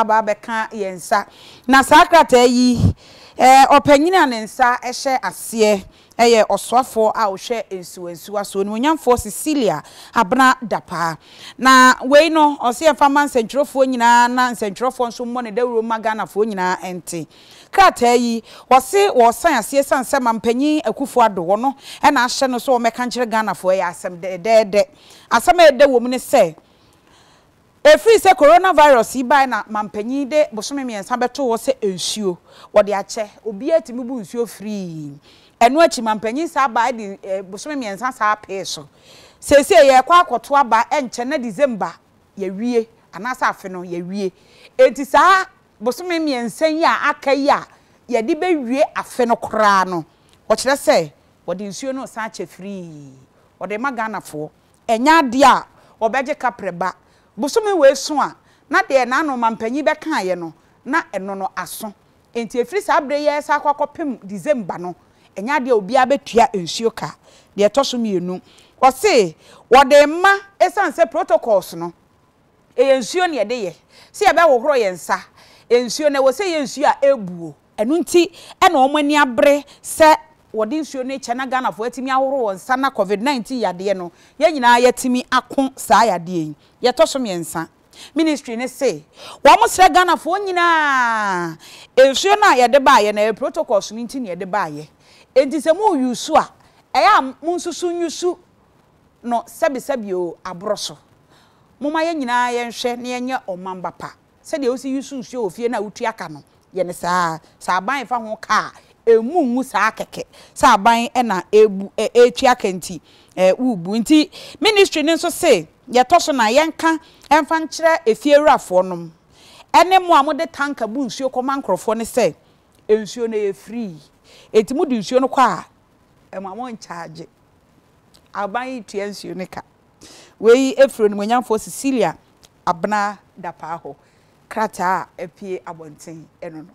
aba abɛka yɛn nsa na saa krataa yi ɛɛ ɔpanyin a ne nsa ɛhyɛ aseɛ ɛyɛ ɔsoafoɔ a ɔhwɛ nsuwansuwa soɔ ne onyamfoɔ cecilia abena dapaa na wei no ɔsɛ yɛmfa ma nsɛntwerɛfoɔ nyinaa na nsɛntwerɛfoɔ nso mmɔ ne dawuro ma ghanafoɔ nyinaa ɛnte krataa yi wɔse wɔsan aseɛ san sɛ ma mpanyin akufo ado wɔ no ɛna ahyɛ no so wɔmɛka nkyerɛ ghanafoɔ yɛ asɛm dɛɛdɛɛdɛ asɛm a ɛda wɔ mu ne sɛ efiri sɛ coronavirus yi ban na mampanyin de bosome mmiɛnsa bɛto wɔ sɛ nsuo wɔde akyɛ obiara tumi bu nsuo firii ɛno akyi mampanyin saa baa de eh, bosome mmiɛnsa saa pee so seesei yɛkɔ akɔto aba ɛnkyɛn na december yɛwie anaasɛ afe no yɛwie eti saa bosome mmiɛnsa yi a aka yi a yɛde bɛwie afe no koraa no wɔkyerɛ sɛ wɔde nsuo no san akyɛ firii wɔde ma ghanafoɔ ɛnyɛ adeɛ a wɔbɛgye kaprɛ bosome wee so a na deɛ n'anoma mpanyin bɛka yɛ no na ɛno no aso nti efiri saa abere yɛ ɛsɛ akɔ akɔpem december no ɛnya deɛ obiara bɛtua nsuo ka deɛ ɛtɔ mmienu wɔse wɔde mma ɛsan sɛ protocols no ɛyɛ nsuo na yɛde yɛ sɛ yɛbɛhohoro yɛn nsa nsuo na ɛwɔ sɛ yɛ nsuo a ɛbuo ɛno nti ɛna wɔn ani abere sɛ wɔde nsuo no kyɛ na ghanafoɔ atumi ahoro wɔn nsa na covid nineteen yadeɛ no yɛn nyinaa yɛtumi ako saa yadeɛ yi yɛtɔ so mmiɛnsa ministry ne se wɔn srɛ ghanafoɔ nyinaa nsuo no a yɛde baayɛ na protocols no nti na yɛde baayɛ nti sɛ mo yusu a ɛyɛ a mo nsusu nyusu no sɛbisɛbi o aborɔ so moma yɛn nyinaa yɛnhwɛ na yɛnyɛ ɔman ba pa sɛdeɛ wosi yusu nsuo wɔ fie no a wotua ka no yɛne saa saa aban fa ho kaa emu nwu saa kɛkɛ saa aban na ebu etua kente ubu nti ministry no nso se yɛtɔ so na yɛnka mfa nkyerɛ efiewurafoɔ nom ne mu a wɔde tanka bu nsuo kɔma nkorɔfoɔ no sɛ nsuo na yɛ free eti mu de nsuo no kɔ a ɛma wɔn nkyaagye aban yi tua nsuo no ka wei efiri onimonyamfoɔ cecilia abena dapaa hɔ krataa a epie abɔnten ɛno no.